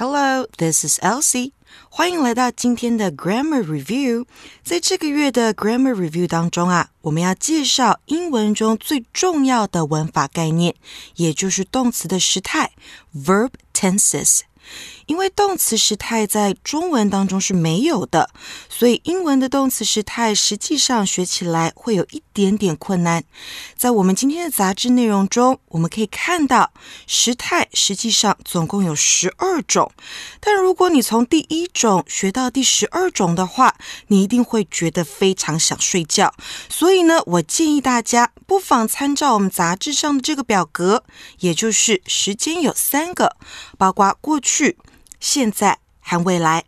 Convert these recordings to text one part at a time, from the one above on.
Hello, this is Elsie. 欢迎来到今天的 Grammar Review。在这个月的 Grammar Review 当中啊，我们要介绍英文中最重要的文法概念，也就是动词的时态 （verb tenses）。因为动词时态在中文当中是没有的，所以英文的动词时态实际上学起来会有一点点困难。在我们今天的杂志内容中，我们可以看到时态实际上总共有十二种。但如果你从第一种学到第十二种的话，你一定会觉得非常想睡觉。所以呢，我建议大家不妨参照我们杂志上的这个表格，也就是时间有三个，包括过去。现在和未来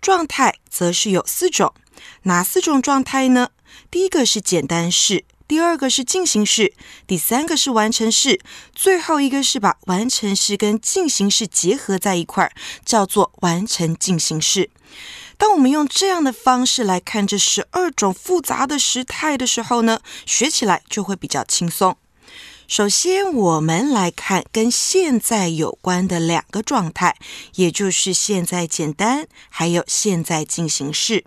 状态则是有四种，哪四种状态呢？第一个是简单式，第二个是进行式，第三个是完成式，最后一个是把完成式跟进行式结合在一块儿，叫做完成进行式。当我们用这样的方式来看这十二种复杂的时态的时候呢，学起来就会比较轻松。首先，我们来看跟现在有关的两个状态，也就是现在简单，还有现在进行式。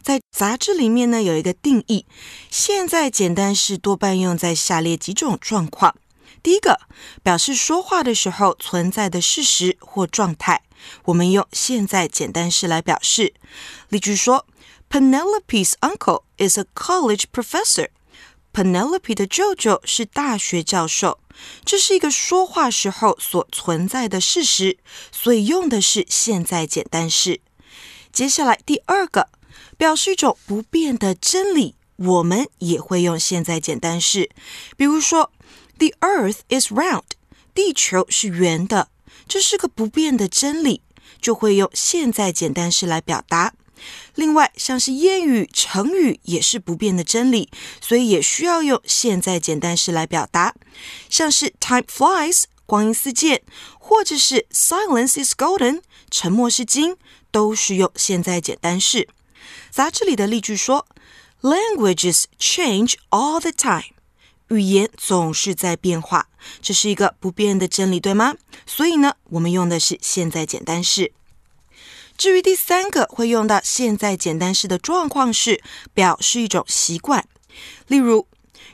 在杂志里面呢，有一个定义：现在简单是多半用在下列几种状况。第一个，表示说话的时候存在的事实或状态，我们用现在简单式来表示。例句说：Penelope's uncle is a college professor。Penelope 的舅舅是大学教授，这是一个说话时候所存在的事实，所以用的是现在简单式。接下来第二个，表示一种不变的真理，我们也会用现在简单式。比如说，The Earth is round，地球是圆的，这是个不变的真理，就会用现在简单式来表达。另外，像是谚语、成语也是不变的真理，所以也需要用现在简单式来表达。像是 time flies 光阴似箭，或者是 silence is golden 沉默是金，都是用现在简单式。杂志里的例句说 languages change all the time 语言总是在变化，这是一个不变的真理，对吗？所以呢，我们用的是现在简单式。至于第三个会用到现在简单式的状况式，表示一种习惯，例如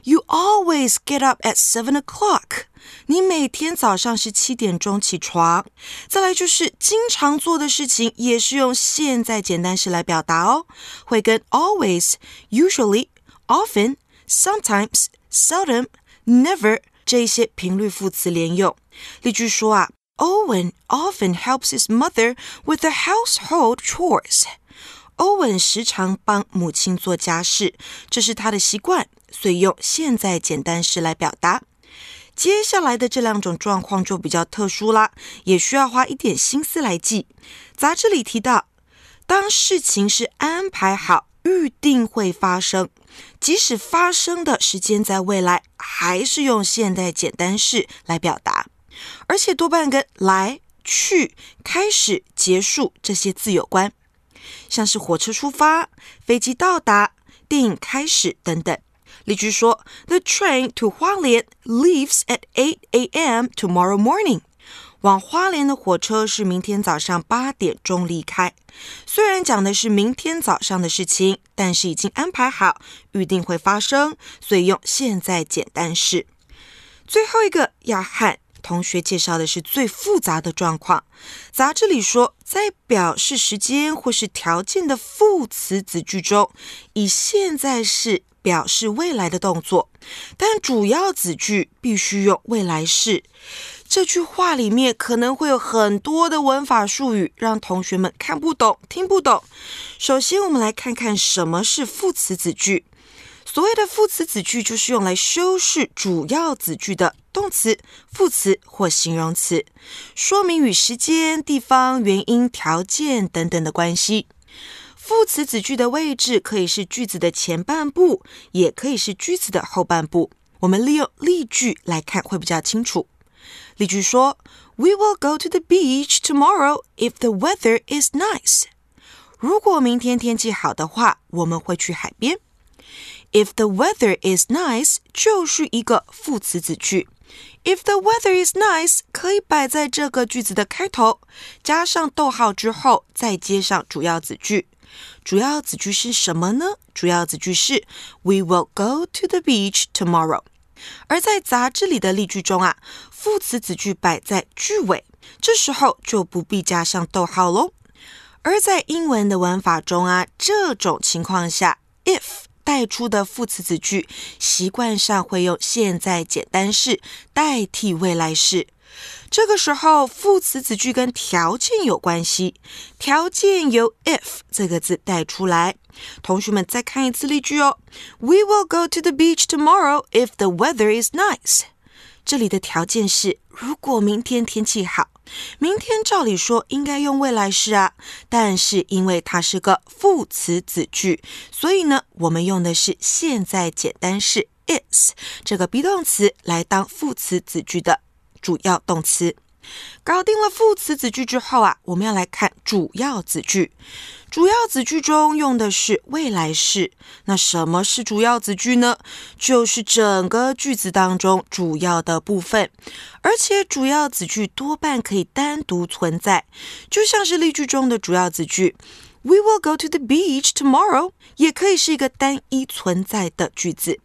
，You always get up at seven o'clock。你每天早上是七点钟起床。再来就是经常做的事情，也是用现在简单式来表达哦，会跟 always、usually、often、sometimes、seldom、never 这些频率副词连用。例句说啊。Owen often helps his mother with the household chores. Owen 时常帮母亲做家事，这是他的习惯，所以用现在简单式来表达。接下来的这两种状况就比较特殊啦，也需要花一点心思来记。杂志里提到，当事情是安排好、预定会发生，即使发生的时间在未来，还是用现在简单式来表达。而且多半跟来去、开始、结束这些字有关，像是火车出发、飞机到达、电影开始等等。例句说：The train to 花莲 l e e a v e s at 8 a.m. tomorrow morning. 往花莲的火车是明天早上八点钟离开。虽然讲的是明天早上的事情，但是已经安排好，预定会发生，所以用现在简单式。最后一个要喊。同学介绍的是最复杂的状况。杂志里说，在表示时间或是条件的副词子句中，以现在式表示未来的动作，但主要子句必须用未来式。这句话里面可能会有很多的文法术语，让同学们看不懂、听不懂。首先，我们来看看什么是副词子句。所谓的副词子句，就是用来修饰主要子句的。动词、副词或形容词，说明与时间、地方、原因、条件等等的关系。副词子句的位置可以是句子的前半部，也可以是句子的后半部。我们利用例句来看会比较清楚。例句说：“We will go to the beach tomorrow if the weather is nice。”如果明天天气好的话，我们会去海边。If the weather is nice 就是一个副词子句。If the weather is nice，可以摆在这个句子的开头，加上逗号之后，再接上主要子句。主要子句是什么呢？主要子句是 We will go to the beach tomorrow。而在杂志里的例句中啊，副词子句摆在句尾，这时候就不必加上逗号喽。而在英文的玩法中啊，这种情况下。带出的副词子句，习惯上会用现在简单式代替未来式。这个时候，副词子句跟条件有关系，条件由 if 这个字带出来。同学们再看一次例句哦。We will go to the beach tomorrow if the weather is nice。这里的条件是如果明天天气好。明天照理说应该用未来式啊，但是因为它是个副词子句，所以呢，我们用的是现在简单式 is 这个 be 动词来当副词子句的主要动词。搞定了副词子句之后啊，我们要来看主要子句。主要子句中用的是未来式。那什么是主要子句呢？就是整个句子当中主要的部分，而且主要子句多半可以单独存在，就像是例句中的主要子句，We will go to the beach tomorrow，也可以是一个单一存在的句子。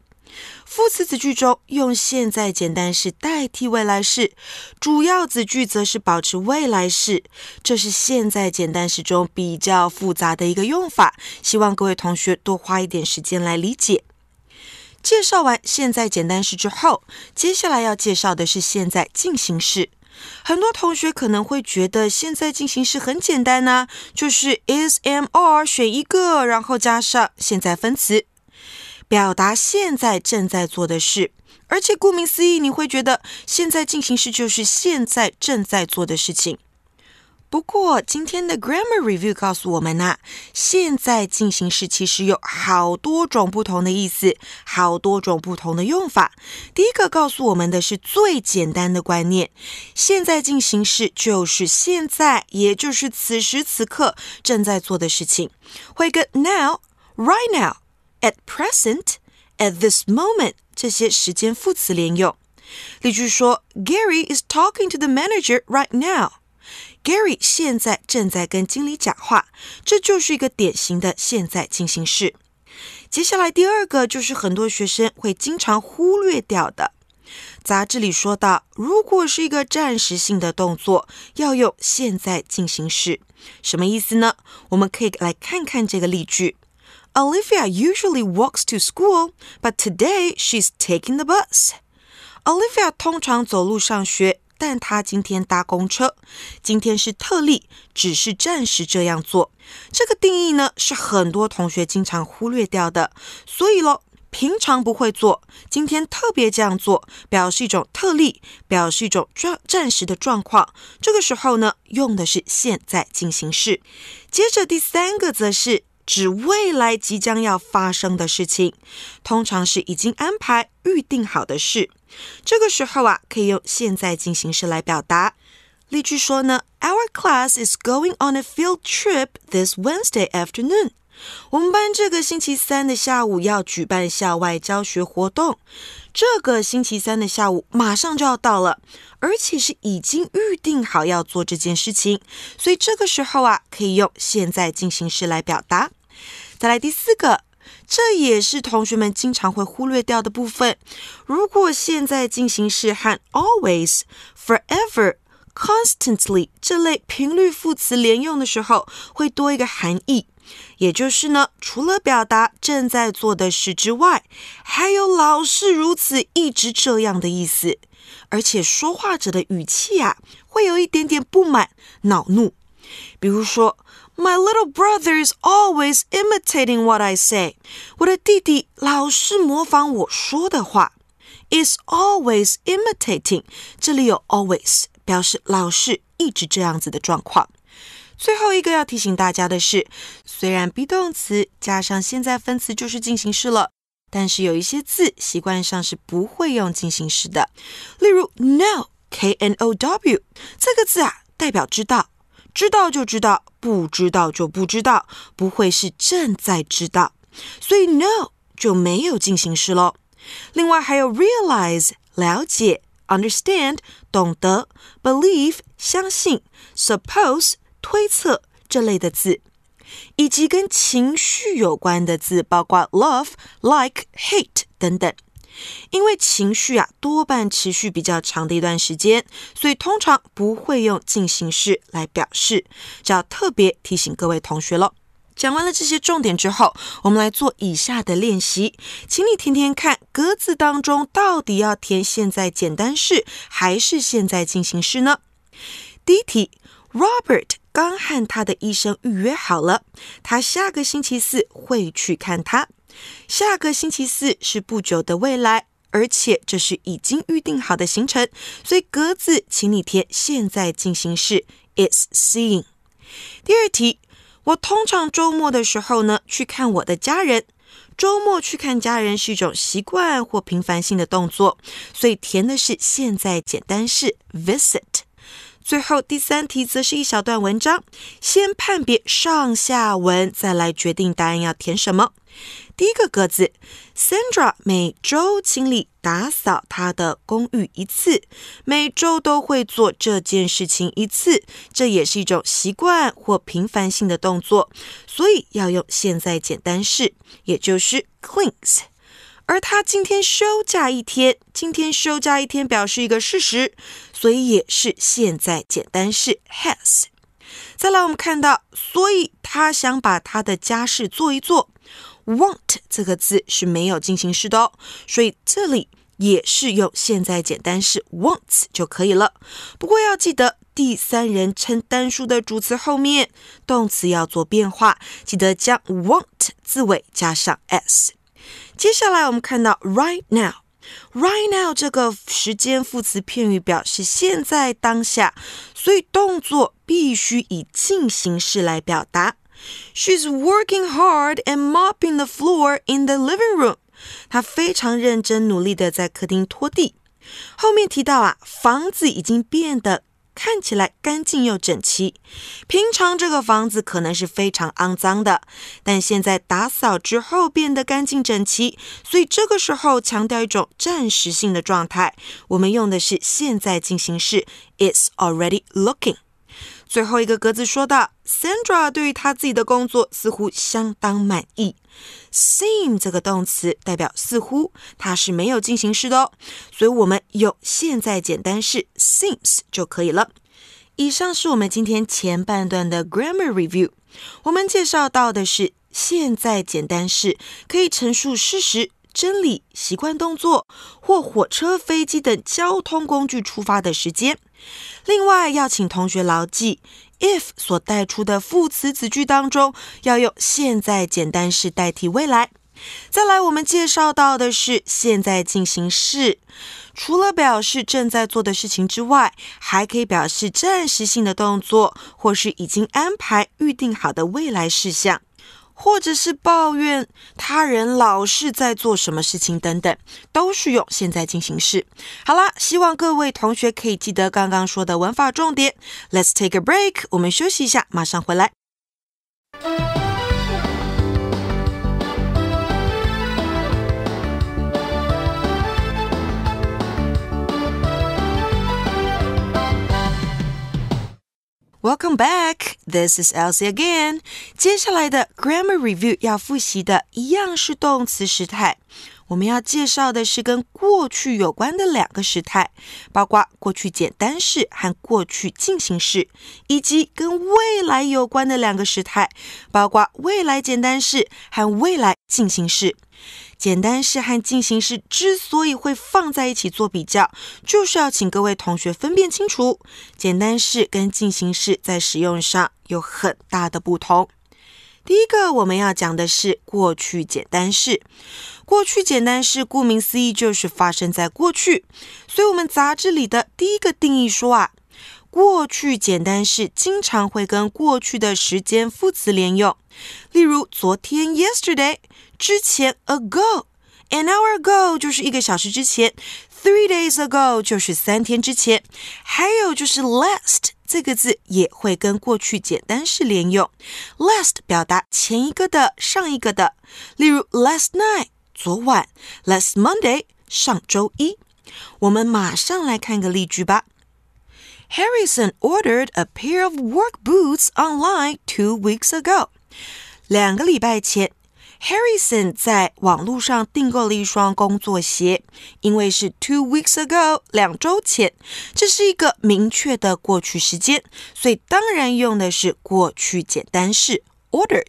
副词子句中用现在简单式代替未来式，主要子句则是保持未来式。这是现在简单式中比较复杂的一个用法，希望各位同学多花一点时间来理解。介绍完现在简单式之后，接下来要介绍的是现在进行式。很多同学可能会觉得现在进行式很简单呢，就是 is am a r 选一个，然后加上现在分词。表达现在正在做的事，而且顾名思义，你会觉得现在进行时就是现在正在做的事情。不过今天的 grammar review 告诉我们呐，现在进行时其实有好多种不同的意思，好多种不同的用法。第一个告诉我们的是最简单的观念：现在进行时就是现在，也就是此时此刻正在做的事情，会跟 now、right now。At present, at this moment，这些时间副词连用。例句说：“Gary is talking to the manager right now。” Gary 现在正在跟经理讲话，这就是一个典型的现在进行式。接下来第二个就是很多学生会经常忽略掉的。杂志里说到，如果是一个暂时性的动作，要用现在进行式。什么意思呢？我们可以来看看这个例句。Olivia usually walks to school, but today she's taking the bus. Olivia 通常走路上学，但她今天搭公车。今天是特例，只是暂时这样做。这个定义呢，是很多同学经常忽略掉的。所以咯，平常不会做，今天特别这样做，表示一种特例，表示一种状暂时的状况。这个时候呢，用的是现在进行式。接着第三个则是。指未来即将要发生的事情，通常是已经安排、预定好的事。这个时候啊，可以用现在进行时来表达。例句说呢：Our class is going on a field trip this Wednesday afternoon。我们班这个星期三的下午要举办校外教学活动。这个星期三的下午马上就要到了，而且是已经预定好要做这件事情。所以这个时候啊，可以用现在进行时来表达。再来第四个，这也是同学们经常会忽略掉的部分。如果现在进行式和 always、forever、constantly 这类频率副词连用的时候，会多一个含义，也就是呢，除了表达正在做的事之外，还有老是如此、一直这样的意思。而且说话者的语气呀，会有一点点不满、恼怒。比如说。My little brother is always imitating what I say。我的弟弟老是模仿我说的话。Is always imitating。这里有 always 表示老是一直这样子的状况。最后一个要提醒大家的是，虽然 be 动词加上现在分词就是进行式了，但是有一些字习惯上是不会用进行式的，例如 n o w k n o w 这个字啊，代表知道。知道就知道，不知道就不知道，不会是正在知道，所以 know 就没有进行时咯，另外还有 realize 了解，understand 懂得，believe 相信，suppose 推测这类的字，以及跟情绪有关的字，包括 love、like、hate 等等。因为情绪啊多半持续比较长的一段时间，所以通常不会用进行式来表示。要特别提醒各位同学了。讲完了这些重点之后，我们来做以下的练习，请你填填看格子当中到底要填现在简单式还是现在进行式呢？第一题，Robert 刚和他的医生预约好了，他下个星期四会去看他。下个星期四是不久的未来，而且这是已经预定好的行程，所以格子请你填现在进行式 is seeing。第二题，我通常周末的时候呢去看我的家人。周末去看家人是一种习惯或频繁性的动作，所以填的是现在简单式 visit。最后第三题则是一小段文章，先判别上下文，再来决定答案要填什么。第一个格子，Sandra 每周清理打扫她的公寓一次，每周都会做这件事情一次，这也是一种习惯或频繁性的动作，所以要用现在简单式，也就是 cleans。而他今天休假一天，今天休假一天表示一个事实，所以也是现在简单式 has。再来，我们看到，所以他想把他的家事做一做。Want 这个字是没有进行式的哦，所以这里也是用现在简单式 wants 就可以了。不过要记得第三人称单数的主词后面动词要做变化，记得将 want 字尾加上 s。接下来我们看到 right now，right now 这个时间副词片语表示现在当下，所以动作必须以进行式来表达。She's working hard and mopping the floor in the living room. 她非常认真努力地在客厅拖地。后面提到啊，房子已经变得看起来干净又整齐。平常这个房子可能是非常肮脏的，但现在打扫之后变得干净整齐。所以这个时候强调一种暂时性的状态，我们用的是现在进行式，is already looking. 最后一个格子说道 s a n d r a 对于他自己的工作似乎相当满意。Seem 这个动词代表似乎，它是没有进行式的哦，所以我们用现在简单式 seems 就可以了。以上是我们今天前半段的 grammar review，我们介绍到的是现在简单式可以陈述事实、真理、习惯动作或火车、飞机等交通工具出发的时间。另外，要请同学牢记，if 所带出的副词子句当中，要用现在简单式代替未来。再来，我们介绍到的是现在进行式，除了表示正在做的事情之外，还可以表示暂时性的动作或是已经安排、预定好的未来事项。或者是抱怨他人老是在做什么事情等等，都是用现在进行式。好啦，希望各位同学可以记得刚刚说的文法重点。Let's take a break，我们休息一下，马上回来。Welcome back. This is Elsie again. 接下来的 grammar review 要复习的一样是动词时态。我们要介绍的是跟过去有关的两个时态，包括过去简单式和过去进行式，以及跟未来有关的两个时态，包括未来简单式和未来进行式。简单式和进行式之所以会放在一起做比较，就是要请各位同学分辨清楚，简单式跟进行式在使用上有很大的不同。第一个我们要讲的是过去简单式。过去简单式顾名思义就是发生在过去，所以我们杂志里的第一个定义说啊，过去简单式经常会跟过去的时间副词连用，例如昨天 yesterday，之前 ago，an hour ago 就是一个小时之前，three days ago 就是三天之前，还有就是 last。这个字也会跟过去简单式连用，last 表达前一个的、上一个的，例如 last night 昨晚，last Monday 上周一。我们马上来看个例句吧。Harrison ordered a pair of work boots online two weeks ago。两个礼拜前。Harrison 在网络上订购了一双工作鞋，因为是 two weeks ago 两周前，这是一个明确的过去时间，所以当然用的是过去简单式 ordered。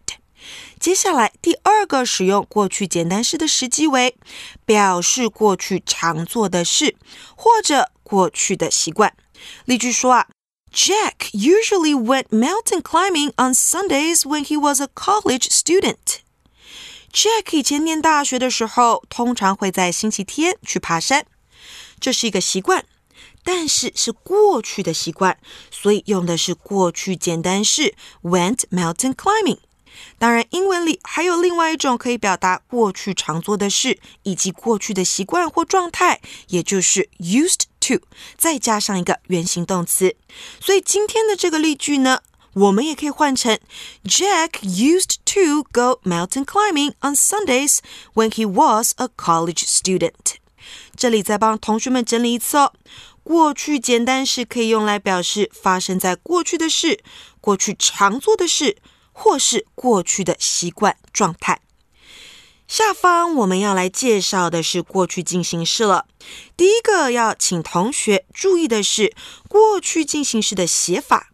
接下来第二个使用过去简单式的时机为表示过去常做的事或者过去的习惯。例句说啊，Jack usually went mountain climbing on Sundays when he was a college student。Jack 以前念大学的时候，通常会在星期天去爬山，这是一个习惯，但是是过去的习惯，所以用的是过去简单式 went mountain climbing。当然，英文里还有另外一种可以表达过去常做的事以及过去的习惯或状态，也就是 used to，再加上一个原形动词。所以今天的这个例句呢？我们也可以换成 Jack used to go mountain climbing on Sundays when he was a college student。这里再帮同学们整理一次哦，过去简单时可以用来表示发生在过去的事、过去常做的事，或是过去的习惯状态。下方我们要来介绍的是过去进行式了。第一个要请同学注意的是，过去进行式的写法。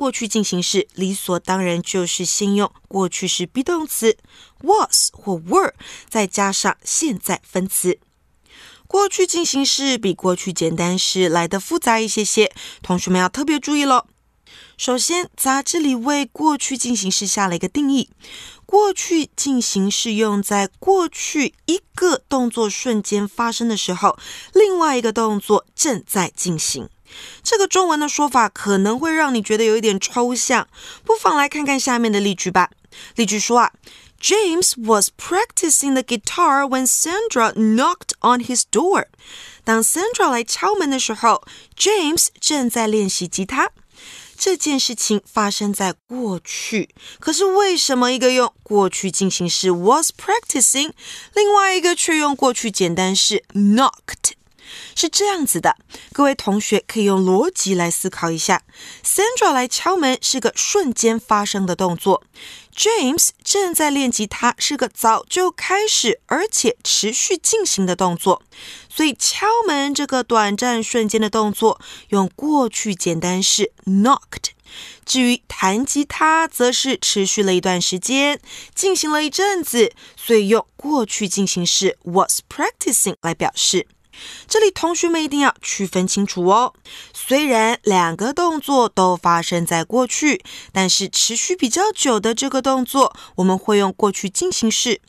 过去进行时理所当然就是先用过去式 be 动词 was 或 were，再加上现在分词。过去进行时比过去简单时来的复杂一些些，同学们要特别注意喽。首先，杂志里为过去进行时下了一个定义：过去进行时用在过去一个动作瞬间发生的时候，另外一个动作正在进行。这个中文的说法可能会让你觉得有一点抽象，不妨来看看下面的例句吧。例句说啊，James was practicing the guitar when Sandra knocked on his door。当 Sandra 来敲门的时候，James 正在练习吉他。这件事情发生在过去，可是为什么一个用过去进行时 was practicing，另外一个却用过去简单式 knocked？是这样子的，各位同学可以用逻辑来思考一下。Sandra 来敲门是个瞬间发生的动作，James 正在练吉他是个早就开始而且持续进行的动作。所以敲门这个短暂瞬间的动作用过去简单式 knocked，至于弹吉他则是持续了一段时间，进行了一阵子，所以用过去进行式 was practicing 来表示。这里同学们一定要区分清楚哦。虽然两个动作都发生在过去，但是持续比较久的这个动作，我们会用过去进行式；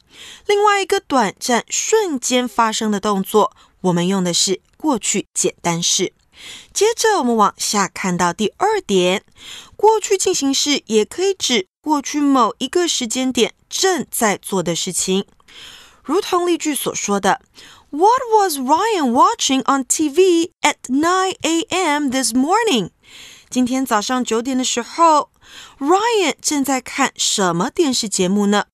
另外一个短暂瞬间发生的动作，我们用的是过去简单式。接着我们往下看到第二点，过去进行式也可以指过去某一个时间点正在做的事情，如同例句所说的。What was Ryan watching on TV at 9 a.m. this morning? 今天早上九点的时候，Ryan 正在看什么电视节目呢？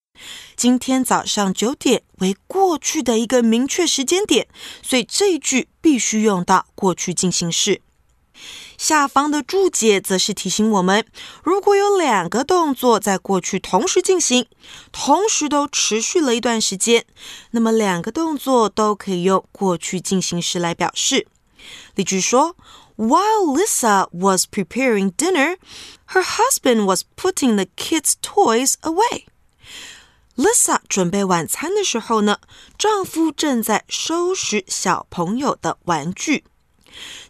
今天早上九点为过去的一个明确时间点，所以这一句必须用到过去进行式。下方的注解则是提醒我们，如果有两个动作在过去同时进行，同时都持续了一段时间，那么两个动作都可以用过去进行时来表示。例句说：While Lisa was preparing dinner, her husband was putting the kids' toys away. Lisa 准备晚餐的时候呢，丈夫正在收拾小朋友的玩具。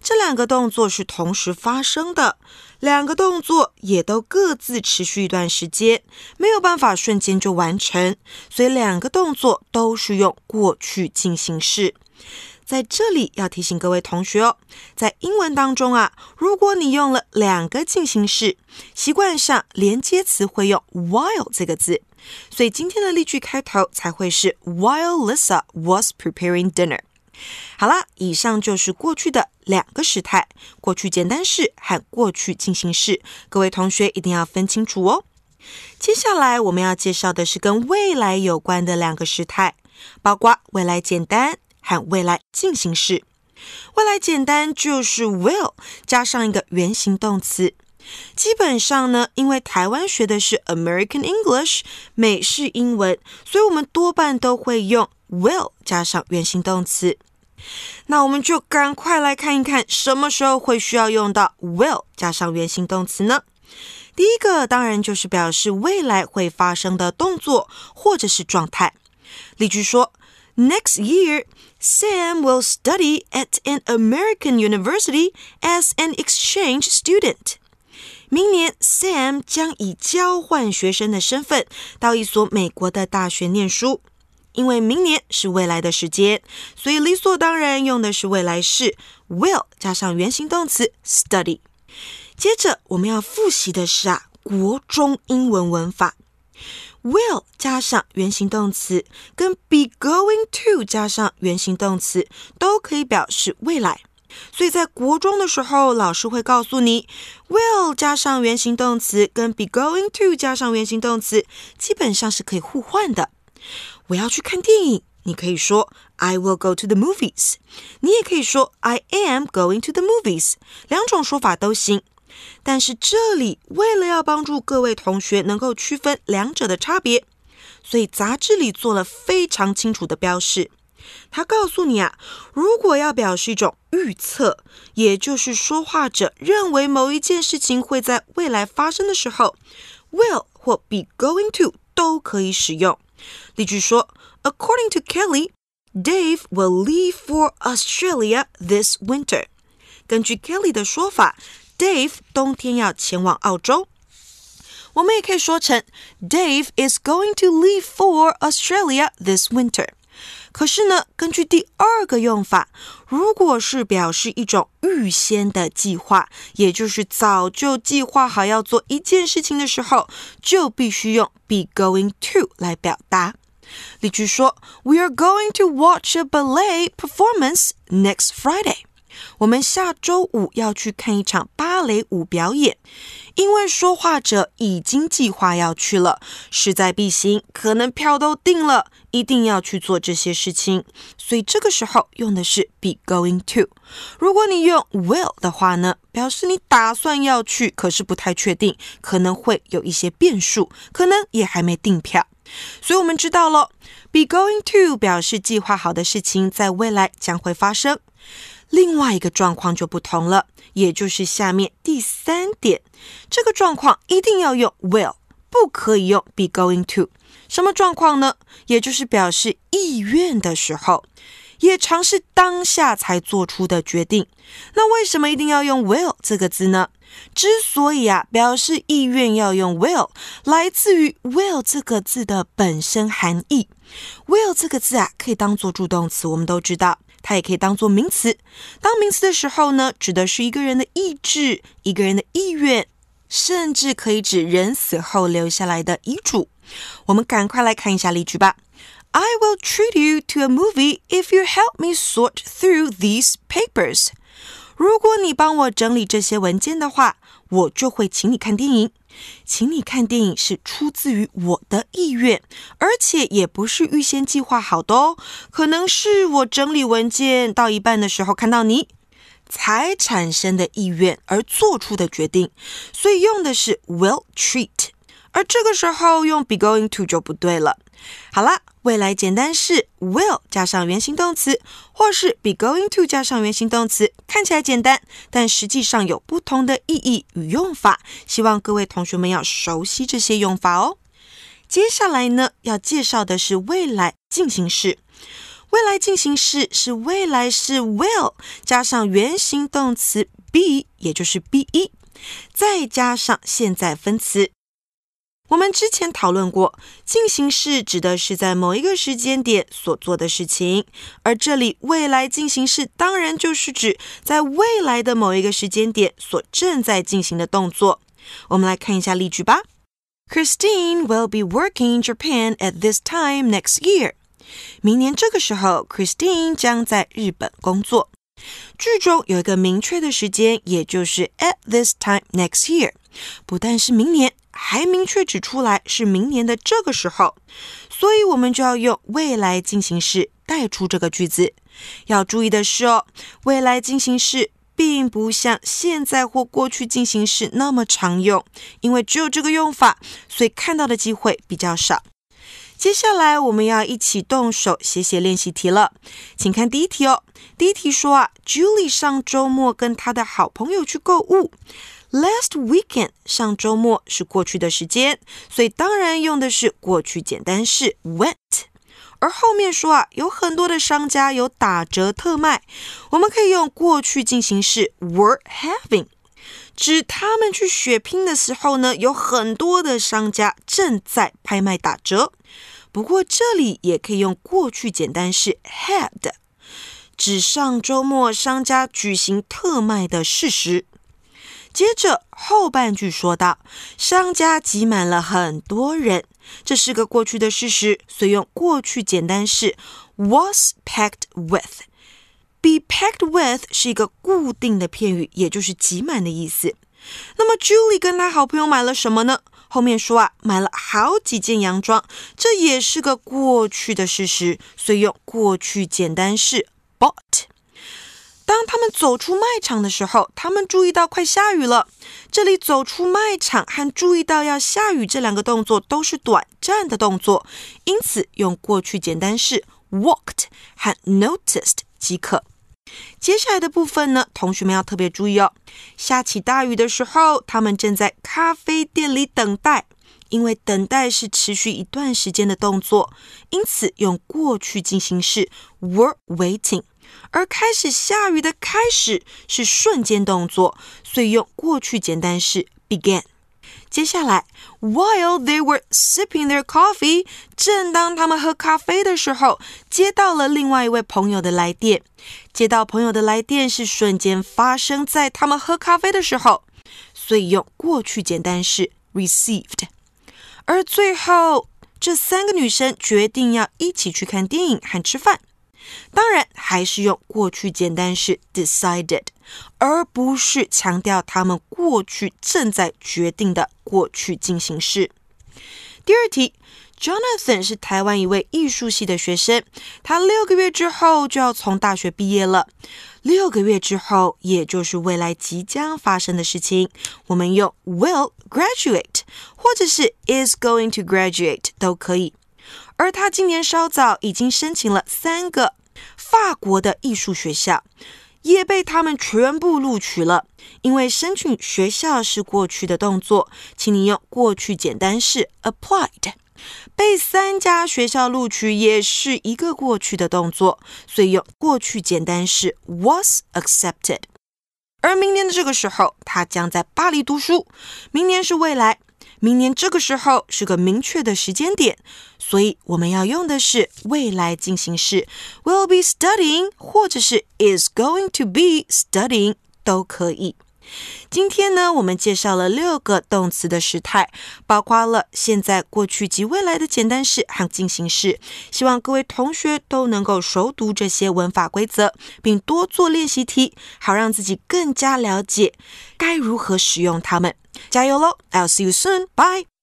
这两个动作是同时发生的，两个动作也都各自持续一段时间，没有办法瞬间就完成，所以两个动作都是用过去进行式。在这里要提醒各位同学哦，在英文当中啊，如果你用了两个进行式，习惯上连接词会用 while 这个字，所以今天的例句开头才会是 while Lisa was preparing dinner。好了，以上就是过去的两个时态：过去简单式和过去进行式。各位同学一定要分清楚哦。接下来我们要介绍的是跟未来有关的两个时态，包括未来简单和未来进行式。未来简单就是 will 加上一个原形动词。基本上呢，因为台湾学的是 American English 美式英文，所以我们多半都会用 will 加上原形动词。那我们就赶快来看一看，什么时候会需要用到 will 加上原形动词呢？第一个当然就是表示未来会发生的动作或者是状态。例句说：Next year, Sam will study at an American university as an exchange student. 明年，Sam 将以交换学生的身份到一所美国的大学念书。因为明年是未来的时间，所以理所当然用的是未来式，will 加上原形动词 study。接着我们要复习的是啊，国中英文文法，will 加上原形动词跟 be going to 加上原形动词都可以表示未来。所以在国中的时候，老师会告诉你，will 加上原形动词跟 be going to 加上原形动词基本上是可以互换的。我要去看电影，你可以说 I will go to the movies，你也可以说 I am going to the movies，两种说法都行。但是这里为了要帮助各位同学能够区分两者的差别，所以杂志里做了非常清楚的标示。他告诉你啊，如果要表示一种预测，也就是说话者认为某一件事情会在未来发生的时候，will 或 be going to 都可以使用。例句说：According to Kelly, Dave will leave for Australia this winter. Kelly 的说法，Dave Dave is going to leave for Australia this winter。可是呢，根据第二个用法，如果是表示一种预先的计划，也就是早就计划好要做一件事情的时候，就必须用 be going to 来表达。例句说：We are going to watch a ballet performance next Friday. 我们下周五要去看一场芭蕾舞表演，因为说话者已经计划要去了，势在必行，可能票都定了，一定要去做这些事情。所以这个时候用的是 be going to。如果你用 will 的话呢，表示你打算要去，可是不太确定，可能会有一些变数，可能也还没订票。所以我们知道了，be going to 表示计划好的事情在未来将会发生。另外一个状况就不同了，也就是下面第三点，这个状况一定要用 will，不可以用 be going to。什么状况呢？也就是表示意愿的时候，也尝试当下才做出的决定。那为什么一定要用 will 这个字呢？之所以啊表示意愿要用 will，来自于 will 这个字的本身含义。will 这个字啊可以当做助动词，我们都知道。它也可以当做名词，当名词的时候呢，指的是一个人的意志、一个人的意愿，甚至可以指人死后留下来的遗嘱。我们赶快来看一下例句吧。I will treat you to a movie if you help me sort through these papers。如果你帮我整理这些文件的话。我就会请你看电影，请你看电影是出自于我的意愿，而且也不是预先计划好的哦，可能是我整理文件到一半的时候看到你，才产生的意愿而做出的决定，所以用的是 will treat，而这个时候用 be going to 就不对了。好了。未来简单式 will 加上原形动词，或是 be going to 加上原形动词，看起来简单，但实际上有不同的意义与用法。希望各位同学们要熟悉这些用法哦。接下来呢，要介绍的是未来进行式。未来进行式是未来式 will 加上原形动词 be，也就是 be，再加上现在分词。我们之前讨论过，进行式指的是在某一个时间点所做的事情，而这里未来进行式当然就是指在未来的某一个时间点所正在进行的动作。我们来看一下例句吧。Christine will be working in Japan at this time next year。明年这个时候，Christine 将在日本工作。句中有一个明确的时间，也就是 at this time next year，不但是明年。还明确指出来是明年的这个时候，所以我们就要用未来进行时带出这个句子。要注意的是哦，未来进行时并不像现在或过去进行时那么常用，因为只有这个用法，所以看到的机会比较少。接下来我们要一起动手写写练习题了，请看第一题哦。第一题说啊，Julie 上周末跟她的好朋友去购物。Last weekend 上周末是过去的时间，所以当然用的是过去简单式 went。而后面说啊，有很多的商家有打折特卖，我们可以用过去进行式 were having，指他们去血拼的时候呢，有很多的商家正在拍卖打折。不过这里也可以用过去简单式 had，指上周末商家举行特卖的事实。接着后半句说道，商家挤满了很多人，这是个过去的事实，所以用过去简单式 was packed with。be packed with 是一个固定的片语，也就是挤满的意思。那么 Julie 跟她好朋友买了什么呢？后面说啊，买了好几件洋装，这也是个过去的事实，所以用过去简单式 bought。当他们走出卖场的时候，他们注意到快下雨了。这里“走出卖场”和“注意到要下雨”这两个动作都是短暂的动作，因此用过去简单式 walked 和 noticed 即可。接下来的部分呢，同学们要特别注意哦。下起大雨的时候，他们正在咖啡店里等待，因为等待是持续一段时间的动作，因此用过去进行式 were waiting。而开始下雨的开始是瞬间动作，所以用过去简单式 began。接下来，while they were sipping their coffee，正当他们喝咖啡的时候，接到了另外一位朋友的来电。接到朋友的来电是瞬间发生在他们喝咖啡的时候，所以用过去简单式 received。而最后，这三个女生决定要一起去看电影和吃饭。当然，还是用过去简单式 decided，而不是强调他们过去正在决定的过去进行式。第二题，Jonathan 是台湾一位艺术系的学生，他六个月之后就要从大学毕业了。六个月之后，也就是未来即将发生的事情，我们用 will graduate 或者是 is going to graduate 都可以。而他今年稍早已经申请了三个。法国的艺术学校也被他们全部录取了，因为申请学校是过去的动作，请你用过去简单式 applied。被三家学校录取也是一个过去的动作，所以用过去简单式 was accepted。而明年的这个时候，他将在巴黎读书，明年是未来。明年这个时候是个明确的时间点，所以我们要用的是未来进行式，will be studying，或者是 is going to be studying 都可以。今天呢，我们介绍了六个动词的时态，包括了现在、过去及未来的简单式和进行式。希望各位同学都能够熟读这些文法规则，并多做练习题，好让自己更加了解该如何使用它们。加油喽！I'll see you soon. Bye.